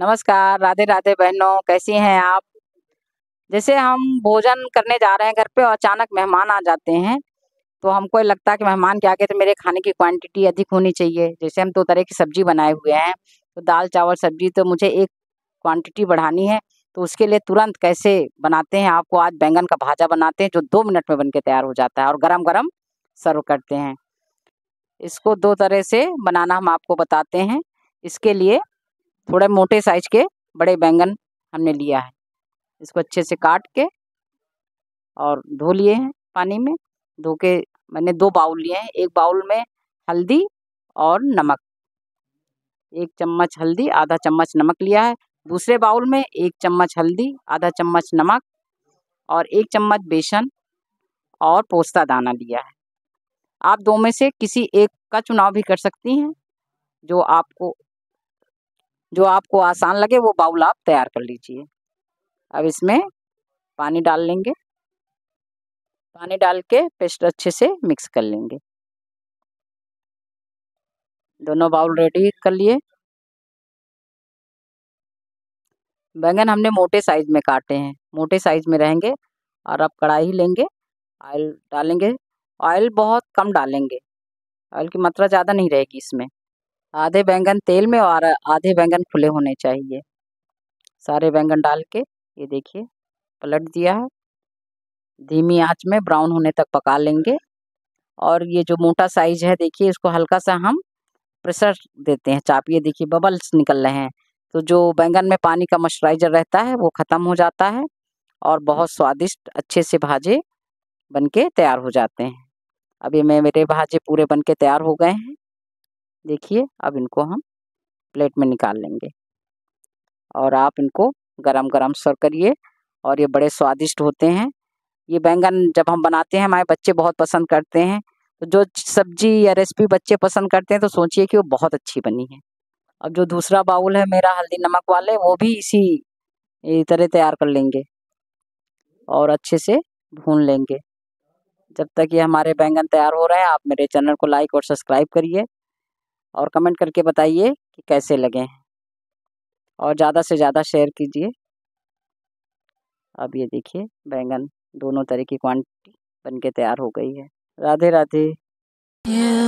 नमस्कार राधे राधे बहनों कैसी हैं आप जैसे हम भोजन करने जा रहे हैं घर पे और अचानक मेहमान आ जाते हैं तो हमको लगता है कि मेहमान के आगे तो मेरे खाने की क्वांटिटी अधिक होनी चाहिए जैसे हम दो तो तरह की सब्जी बनाए हुए हैं तो दाल चावल सब्जी तो मुझे एक क्वांटिटी बढ़ानी है तो उसके लिए तुरंत कैसे बनाते हैं आपको आज बैंगन का भाजा बनाते हैं जो दो मिनट में बन के तैयार हो जाता है और गरम गरम सर्व करते हैं इसको दो तरह से बनाना हम आपको बताते हैं इसके लिए थोड़े मोटे साइज के बड़े बैंगन हमने लिया है इसको अच्छे से काट के और धो लिए हैं पानी में धो के मैंने दो बाउल लिए हैं एक बाउल में हल्दी और नमक एक चम्मच हल्दी आधा चम्मच नमक लिया है दूसरे बाउल में एक चम्मच हल्दी आधा चम्मच नमक और एक चम्मच बेसन और पोस्ता दाना लिया है आप दो में से किसी एक का चुनाव भी कर सकती हैं जो आपको जो आपको आसान लगे वो बाउल आप तैयार कर लीजिए अब इसमें पानी डाल लेंगे पानी डाल के पेस्ट अच्छे से मिक्स कर लेंगे दोनों बाउल रेडी कर लिए बैंगन हमने मोटे साइज में काटे हैं मोटे साइज में रहेंगे और अब कढ़ाई लेंगे ऑयल डालेंगे ऑयल बहुत कम डालेंगे ऑयल की मात्रा ज़्यादा नहीं रहेगी इसमें आधे बैंगन तेल में और आधे बैंगन खुले होने चाहिए सारे बैंगन डाल के ये देखिए पलट दिया है धीमी आंच में ब्राउन होने तक पका लेंगे और ये जो मोटा साइज है देखिए इसको हल्का सा हम प्रेशर देते हैं चापिए देखिए बबल्स निकल रहे हैं तो जो बैंगन में पानी का मॉइस्चराइजर रहता है वो ख़त्म हो जाता है और बहुत स्वादिष्ट अच्छे से भाजे बनके तैयार हो जाते हैं अभी मैं मेरे भाजे पूरे बनके तैयार हो गए हैं देखिए अब इनको हम प्लेट में निकाल लेंगे और आप इनको गरम गरम सर्व करिए और ये बड़े स्वादिष्ट होते हैं ये बैंगन जब हम बनाते हैं हमारे बच्चे बहुत पसंद करते हैं तो जो सब्जी या रेसिपी बच्चे पसंद करते हैं तो सोचिए कि वो बहुत अच्छी बनी है अब जो दूसरा बाउल है मेरा हल्दी नमक वाले वो भी इसी तरह तैयार कर लेंगे और अच्छे से भून लेंगे जब तक ये हमारे बैंगन तैयार हो रहे हैं आप मेरे चैनल को लाइक और सब्सक्राइब करिए और कमेंट करके बताइए कि कैसे लगे और ज़्यादा से ज़्यादा शेयर कीजिए अब ये देखिए बैंगन दोनों तरह की क्वांटिटी बन के तैयार हो गई है राधे राधे yeah.